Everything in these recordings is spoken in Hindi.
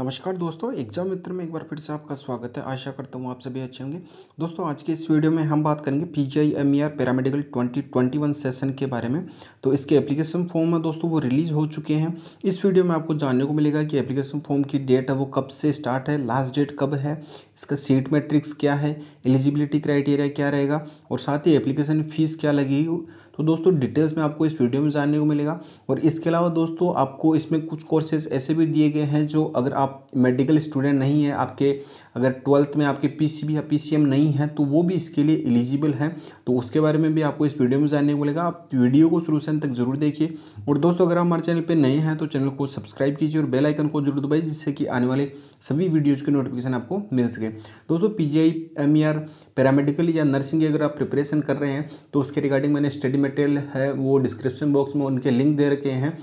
नमस्कार दोस्तों एग्जाम मित्र में एक बार फिर से आपका स्वागत है आशा करता हूँ आप सभी अच्छे होंगे दोस्तों आज के इस वीडियो में हम बात करेंगे P G I M E R paramedical twenty twenty one session के बारे में तो इसके एप्लीकेशन फॉर्म है दोस्तों वो रिलीज़ हो चुके हैं इस वीडियो में आपको जानने को मिलेगा कि एप्लीकेशन फॉर्म की डेट है वो कब से स्टार्ट है लास्ट डेट कब है इसका सीट मैट्रिक्स क्या है एलिजिबिलिटी क्राइटेरिया क्या रहेगा और साथ ही एप्लीकेशन फ़ीस क्या लगेगी तो दोस्तों डिटेल्स में आपको इस वीडियो में जानने को मिलेगा और इसके अलावा दोस्तों आपको इसमें कुछ कोर्सेज ऐसे भी दिए गए हैं जो अगर आप मेडिकल स्टूडेंट नहीं हैं आपके अगर ट्वेल्थ में आपके पी या पी नहीं है तो वो भी इसके लिए एलिजिबल हैं तो उसके बारे में भी आपको इस वीडियो में जानने को मिलेगा आप वीडियो को शुरू से अंत तक ज़रूर देखिए और दोस्तों अगर हमारे चैनल पर नए हैं तो चैनल को सब्सक्राइब कीजिए और बेलाइकन को जरूर दबाइए जिससे कि आने वाले सभी वीडियोज़ की नोटिफिकेशन आपको मिल सके करेंगे दोस्तों पी जी आई पैरामेडिकल या नर्सिंग की अगर आप प्रिपरेशन कर रहे हैं तो उसके रिगार्डिंग मैंने स्टडी मटेरियल है वो डिस्क्रिप्शन बॉक्स में उनके लिंक दे रखे हैं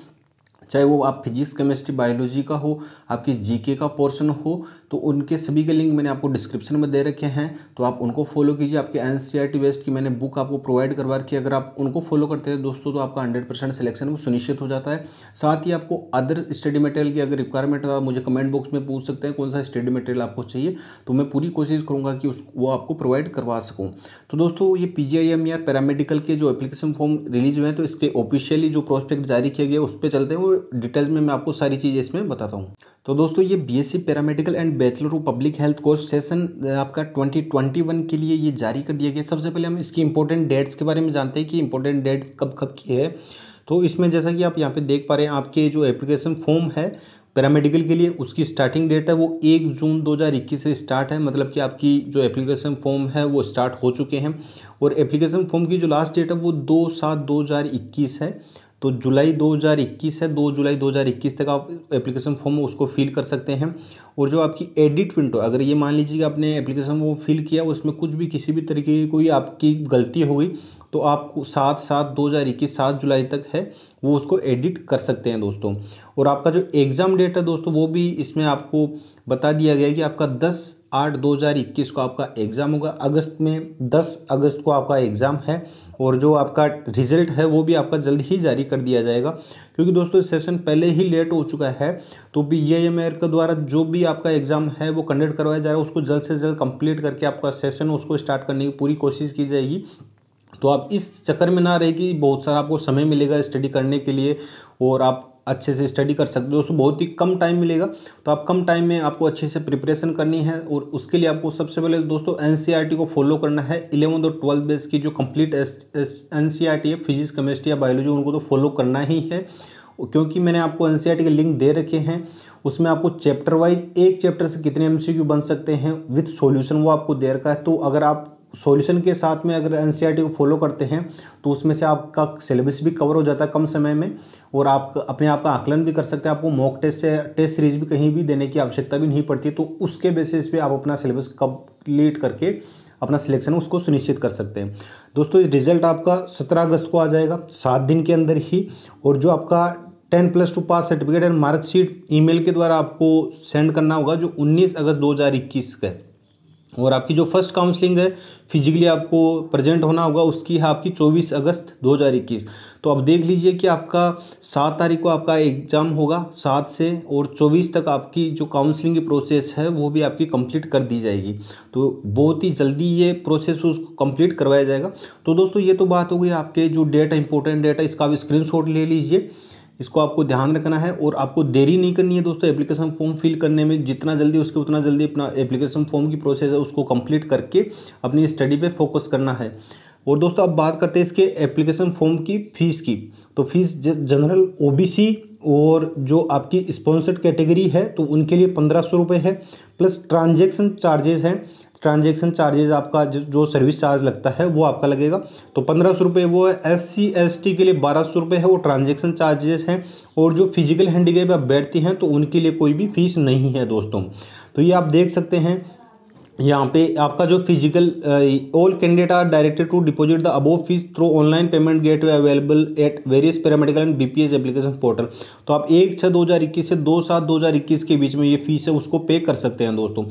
चाहे वो आप फिजिक्स केमिस्ट्री बायोलॉजी का हो आपकी जीके का पोर्शन हो तो उनके सभी के लिंक मैंने आपको डिस्क्रिप्शन में दे रखे हैं तो आप उनको फॉलो कीजिए आपके एन सी बेस्ट की मैंने बुक आपको प्रोवाइड करवा रखी है अगर आप उनको फॉलो करते हैं दोस्तों तो आपका हंड्रेड परसेंट सिलेक्शन वो सुनिश्चित हो जाता है साथ ही आपको अदर स्टडी मटेरियल की अगर रिक्वायरमेंट आप मुझे कमेंट बॉक्स में पूछ सकते हैं कौन सा स्टडी मटेरियल आपको चाहिए तो मैं पूरी कोशिश करूँगा कि उस वो आपको प्रोवाइड करवा सकूँ तो दोस्तों ये पी या पैरामेडिकल के जो एप्लीकेशन फॉर्म रिलीज हुए हैं तो इसके ऑफिशियली जो प्रोस्पेक्ट जारी किया गया उस पर चलते हैं डिटेल्स में मैं आपको सारी चीज़ें इसमें बताता हूँ तो दोस्तों ये BSc paramedical and bachelor of public health course session आपका 2021 के लिए ये जारी कर दिया गया सबसे पहले हम इसकी इंपॉर्टेंट डेट्स के बारे में जानते हैं कि इंपॉर्टेंट डेट कब कब की है तो इसमें जैसा कि आप यहाँ पे देख पा रहे हैं आपके जो एप्लीकेशन फॉर्म है पैरामेडिकल के लिए उसकी स्टार्टिंग डेट है वो एक जून 2021 से स्टार्ट है मतलब कि आपकी जो एप्लीकेशन फॉर्म है वो स्टार्ट हो चुके हैं और एप्लीकेशन फॉर्म की जो लास्ट डेट है वो दो सात दो है तो जुलाई 2021 है 2 जुलाई 2021 तक आप एप्लीकेशन फॉर्म उसको फिल कर सकते हैं और जो आपकी एडिट विंडो अगर ये मान लीजिए कि आपने एप्लीकेशन वो फिल किया उसमें कुछ भी किसी भी तरीके की कोई आपकी गलती हो गई तो आपको सात सात दो हज़ार इक्कीस सात जुलाई तक है वो उसको एडिट कर सकते हैं दोस्तों और आपका जो एग्ज़ाम डेट है दोस्तों वो भी इसमें आपको बता दिया गया कि आपका दस आठ दो हज़ार इक्कीस को आपका एग्ज़ाम होगा अगस्त में दस अगस्त को आपका एग्ज़ाम है और जो आपका रिजल्ट है वो भी आपका जल्द ही जारी कर दिया जाएगा क्योंकि दोस्तों सेशन पहले ही लेट हो चुका है तो बी एम एर के द्वारा जो भी आपका एग्ज़ाम है वो कंडक्ट करवाया जा रहा है उसको जल्द से जल्द कंप्लीट करके आपका सेशन उसको स्टार्ट करने की पूरी कोशिश की जाएगी तो आप इस चक्कर में ना रहे कि बहुत सारा आपको समय मिलेगा स्टडी करने के लिए और आप अच्छे से स्टडी कर सकते हो दोस्तों बहुत ही कम टाइम मिलेगा तो आप कम टाइम में आपको अच्छे से प्रिपरेशन करनी है और उसके लिए आपको सबसे पहले दोस्तों एन e को फॉलो करना है इलेवंथ और ट्वेल्थ बेस की जो complete N C R T है फिजिक्स केमिस्ट्री या बायोलॉजी उनको तो फॉलो करना ही है क्योंकि मैंने आपको एन e के लिंक दे रखे हैं उसमें आपको चैप्टर वाइज एक चैप्टर से कितने एम बन सकते हैं विथ सोल्यूशन वो आपको दे रखा है तो अगर आप सॉल्यूशन के साथ में अगर एन को फॉलो करते हैं तो उसमें से आपका सिलेबस भी कवर हो जाता है कम समय में और आप अपने आप का आकलन भी कर सकते हैं आपको मॉक टेस्ट से टेस्ट सीरीज भी कहीं भी देने की आवश्यकता भी नहीं पड़ती तो उसके बेसिस पे आप अपना सिलेबस कंप्लीट करके अपना सिलेक्शन उसको सुनिश्चित कर सकते हैं दोस्तों रिजल्ट आपका सत्रह अगस्त को आ जाएगा सात दिन के अंदर ही और जो आपका ten plus two pass certificate and marksheet email के द्वारा आपको सेंड करना होगा जो 19 अगस्त 2021 का है और आपकी जो फर्स्ट काउंसलिंग है फिजिकली आपको प्रेजेंट होना होगा उसकी है आपकी 24 अगस्त 2021 तो आप देख लीजिए कि आपका सात तारीख को आपका एग्ज़ाम होगा सात से और चौबीस तक आपकी जो काउंसलिंग की प्रोसेस है वो भी आपकी कंप्लीट कर दी जाएगी तो बहुत ही जल्दी ये प्रोसेस उसको कंप्लीट करवाया जाएगा तो दोस्तों ये तो बात हो गई आपके जो डेट है इंपॉर्टेंट डेट है इसका आप स्क्रीन ले लीजिए इसको आपको ध्यान रखना है और आपको देरी नहीं करनी है दोस्तों एप्लीकेशन फॉर्म फिल करने में जितना जल्दी उसके उतना जल्दी अपना एप्लीकेशन फॉर्म की प्रोसेस है उसको कंप्लीट करके अपनी स्टडी पे फोकस करना है और दोस्तों अब बात करते हैं इसके एप्लीकेशन फॉर्म की फ़ीस की तो फीस जनरल ओ और जो आपकी स्पॉन्सर्ड कैटेगरी है तो उनके लिए पंद्रह सौ रुपये है प्लस ट्रांजेक्शन चार्जेस हैं ट्रांजेक्शन चार्जेस आपका जो सर्विस चार्ज लगता है वो आपका लगेगा तो पंद्रह सौ रुपये वो है एस सी एस टी के लिए बारह सौ रुपये है वो ट्रांजेक्शन चार्जेस हैं और जो फिजिकल हैंडीकेप आप बैठती हैं तो उनके लिए कोई भी फीस नहीं है दोस्तों तो ये आप देख सकते हैं यहाँ पे आपका जो physical all candidate are directed to deposit the above fees through online payment gateway available at various paramedical and BPS application portal तो आप एक छः दो हज़ार इक्कीस से दो सात दो हज़ार इक्कीस के बीच में ये फीस है उसको पे कर सकते हैं दोस्तों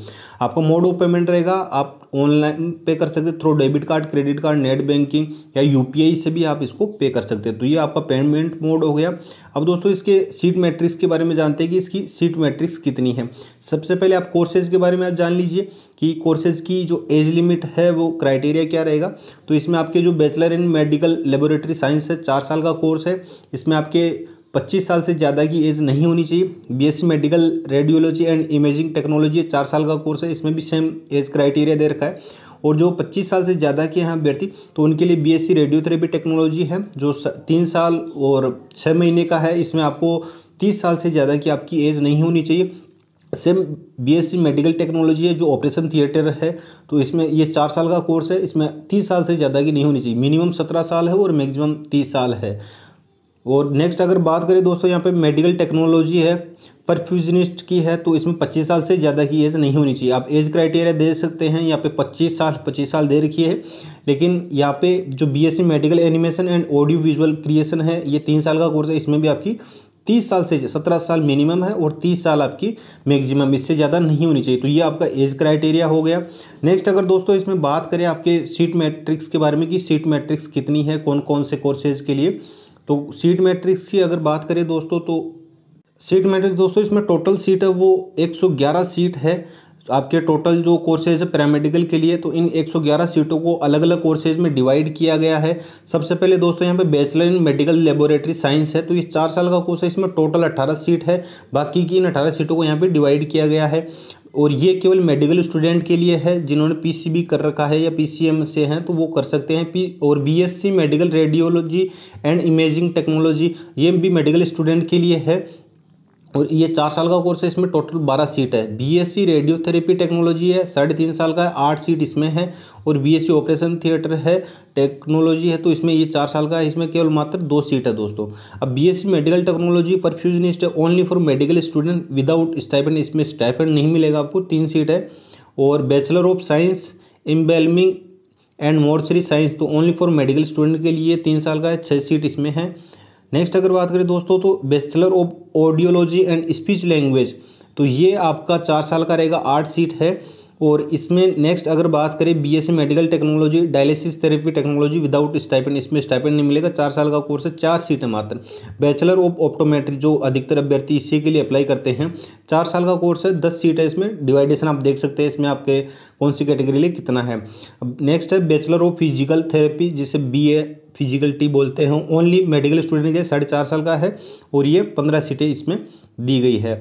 आपका मोड ऑफ पेमेंट रहेगा आप ऑनलाइन पे कर सकते through debit card credit card net banking या यूपीआई से भी आप इसको पे कर सकते हैं तो ये आपका पेमेंट मोड हो गया अब दोस्तों इसके सीट मैट्रिक्स के बारे में जानते हैं कि इसकी सीट मैट्रिक्स कितनी है सबसे पहले आप कोर्सेज के बारे में आप जान लीजिए कि कोर्सेज की जो एज लिमिट है वो क्राइटेरिया क्या रहेगा तो इसमें आपके जो bachelor in medical laboratory science है चार साल का कोर्स है इसमें आपके पच्चीस साल से ज़्यादा की एज नहीं होनी चाहिए BSc medical radiology and imaging technology चार साल का कोर्स है इसमें भी सेम एज क्राइटेरिया दे रखा है और जो 25 साल से ज़्यादा के हैं अभ्यर्थी तो उनके लिए बीएससी रेडियोथेरेपी टेक्नोलॉजी है जो तीन साल और छः महीने का है इसमें आपको तीस साल से ज़्यादा की आपकी एज नहीं होनी चाहिए सेम बीएससी मेडिकल टेक्नोलॉजी है जो ऑपरेशन थिएटर है तो इसमें ये चार साल का कोर्स है इसमें तीस साल से ज़्यादा की नहीं होनी चाहिए मिनिमम सत्रह साल है और मैक्सिमम तीस साल है और नेक्स्ट अगर बात करें दोस्तों यहाँ पे मेडिकल टेक्नोलॉजी है परफ्यूजनिस्ट की है तो इसमें 25 साल से ज़्यादा की एज नहीं होनी चाहिए आप एज क्राइटेरिया दे सकते हैं यहाँ पे 25 साल 25 साल दे रखी है लेकिन यहाँ पे जो BSc medical animation and audio visual creation है ये तीन साल का कोर्स है इसमें भी आपकी तीस साल से सत्रह साल मिनिमम है और तीस साल आपकी मैक्सिमम इससे ज़्यादा नहीं होनी चाहिए तो ये आपका एज क्राइटेरिया हो गया नेक्स्ट अगर दोस्तों इसमें बात करें आपके सीट मैट्रिक्स के बारे में कि सीट मैट्रिक्स कितनी है कौन कौन से कोर्सेज के लिए तो सीट मैट्रिक्स की अगर बात करें दोस्तों तो सीट मैट्रिक्स दोस्तों इसमें टोटल सीट है वो 111 सीट है आपके टोटल जो कोर्सेज है पैरामेडिकल के लिए तो इन 111 सीटों को अलग अलग कोर्सेज में डिवाइड किया गया है सबसे पहले दोस्तों यहाँ पे bachelor in medical laboratory science है तो ये चार साल का कोर्स है इसमें टोटल 18 सीट है बाकी की इन 18 सीटों को यहाँ पे डिवाइड किया गया है और ये केवल मेडिकल स्टूडेंट के लिए है जिन्होंने पीसीबी कर रखा है या पीसीएम से हैं तो वो कर सकते हैं पी और BSc medical radiology and imaging technology ये भी मेडिकल स्टूडेंट के लिए है और ये चार साल का कोर्स है इसमें टोटल बारह सीट है बीएससी रेडियोथेरेपी टेक्नोलॉजी है साढ़े तीन साल का है आठ सीट इसमें है और बीएससी ऑपरेशन थिएटर है टेक्नोलॉजी है तो इसमें ये चार साल का है इसमें केवल मात्र दो सीट है दोस्तों अब बीएससी मेडिकल टेक्नोलॉजी परफ्यूजनिस्ट है only for medical student without stipend इसमें स्टाइपेंड नहीं मिलेगा आपको तीन सीट है और bachelor of science embalming and mortuary science तो ओनली फॉर मेडिकल स्टूडेंट के लिए तीन साल का है छः सीट इसमें है नेक्स्ट अगर बात करें दोस्तों तो bachelor of audiology and speech language तो ये आपका चार साल का रहेगा आठ सीट है और इसमें नेक्स्ट अगर बात करें BSc medical technology dialysis therapy technology without stipend इसमें स्टाइपेंड नहीं मिलेगा चार साल का कोर्स है चार सीटें मात्र बैचलर ऑफ ऑप्टोमेट्री जो अधिकतर अभ्यर्थी इसी के लिए अप्लाई करते हैं चार साल का कोर्स है दस सीट है इसमें डिवाइडेशन आप देख सकते हैं इसमें आपके कौन सी कैटेगरी लिए कितना है नेक्स्ट है बैचलर ऑफ फिजिकल थेरेपी जिसे बी फिजिकल टी बोलते हैं ओनली मेडिकल स्टूडेंट के साढ़े चार साल का है और ये पंद्रह सीटें इसमें दी गई है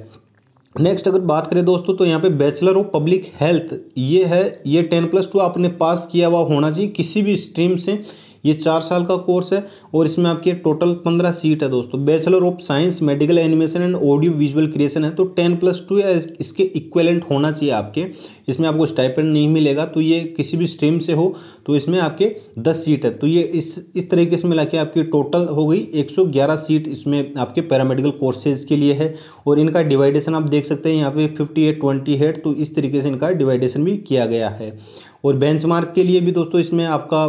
नेक्स्ट अगर बात करें दोस्तों तो यहाँ पे बैचलर ऑफ पब्लिक हेल्थ ये है ये टेन प्लस टू आपने पास किया हुआ होना चाहिए किसी भी स्ट्रीम से ये चार साल का कोर्स है और इसमें आपकी टोटल पंद्रह सीट है दोस्तों bachelor of science medical animation and audio visual creation है तो टेन प्लस टू या इसके इक्वेलेंट होना चाहिए आपके इसमें आपको स्टाइपेंड नहीं मिलेगा तो ये किसी भी स्ट्रीम से हो तो इसमें आपके दस सीट है तो ये इस इस तरीके से मिला के आपकी टोटल हो गई एक सौ ग्यारह सीट इसमें आपके पैरामेडिकल कोर्सेज के लिए है और इनका डिवाइडेशन आप देख सकते हैं यहाँ पे फिफ्टी एट ट्वेंटी एट तो इस तरीके से इनका डिवाइडेशन भी किया गया है और बेंचमार्क के लिए भी दोस्तों इसमें आपका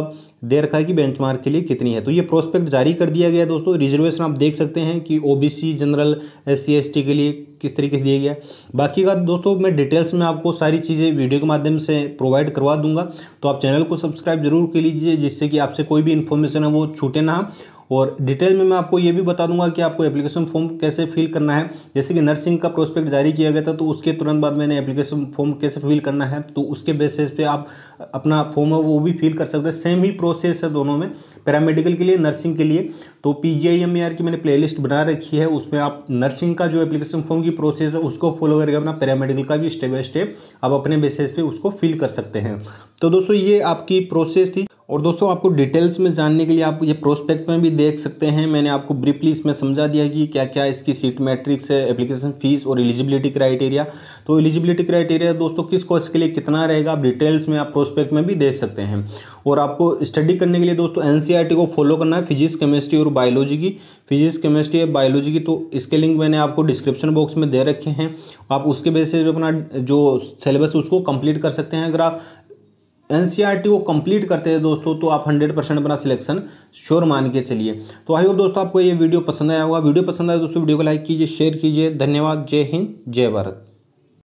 दे रखा है कि बेंचमार्क के लिए कितनी है तो ये प्रोस्पेक्ट जारी कर दिया गया दोस्तों रिजर्वेशन आप देख सकते हैं कि ओबीसी जनरल एस सी के लिए किस तरीके से दिया गया बाकी का दोस्तों मैं डिटेल्स में आपको सारी चीज़ें वीडियो के माध्यम से प्रोवाइड करवा दूंगा तो आप चैनल को सब्सक्राइब जरूर कर लीजिए जिससे कि आपसे कोई भी इन्फॉर्मेशन है वो छूटे ना और डिटेल में मैं आपको ये भी बता दूंगा कि आपको एप्लीकेशन फॉर्म कैसे फिल करना है जैसे कि नर्सिंग का प्रोस्पेक्ट जारी किया गया था तो उसके तुरंत बाद मैंने एप्लीकेशन फॉर्म कैसे फिल करना है तो उसके बेसिस पे आप अपना फॉर्म है वो भी फिल कर सकते हैं सेम ही प्रोसेस है दोनों में पैरामेडिकल के लिए नर्सिंग के लिए तो पी जी की मैंने प्लेलिस्ट बना रखी है उसमें आप नर्सिंग का जो एप्लीकेशन फॉर्म की प्रोसेस है उसको फॉलो करके अपना पैरामेडिकल का भी स्टेप बाय स्टेप आप अपने बेसिस पे उसको फिल कर सकते हैं तो दोस्तों ये आपकी प्रोसेस थी और दोस्तों आपको डिटेल्स में जानने के लिए आप ये प्रोस्पेक्ट में भी देख सकते हैं मैंने आपको ब्रीफली इसमें समझा दिया कि क्या क्या इसकी सीट मैट्रिक्स है एप्लीकेशन फ़ीस और एलिजिबिलिटी क्राइटेरिया तो एलिजिबिलिटी क्राइटेरिया दोस्तों किस कोर्स के लिए कितना रहेगा आप डिटेल्स में आप प्रोस्पेक्ट में भी दे सकते हैं और आपको स्टडी करने के लिए दोस्तों एन e को फॉलो करना है फिजिक्स केमिस्ट्री और बायोलॉजी की फिजिक्स केमिस्ट्री और बायोलॉजी की तो इसके लिंक मैंने आपको डिस्क्रिप्शन बॉक्स में दे रखे हैं आप उसके बेसिस पे अपना जो सिलेबस उसको कम्प्लीट कर सकते हैं अगर आप एन e को कंप्लीट करते हैं दोस्तों तो आप 100 परसेंट अपना सिलेक्शन श्योर मान के चलिए तो आई होप दोस्तों आपको ये वीडियो पसंद आया होगा वीडियो पसंद आया तो दोस्तों वीडियो को लाइक कीजिए शेयर कीजिए धन्यवाद जय हिंद जय भारत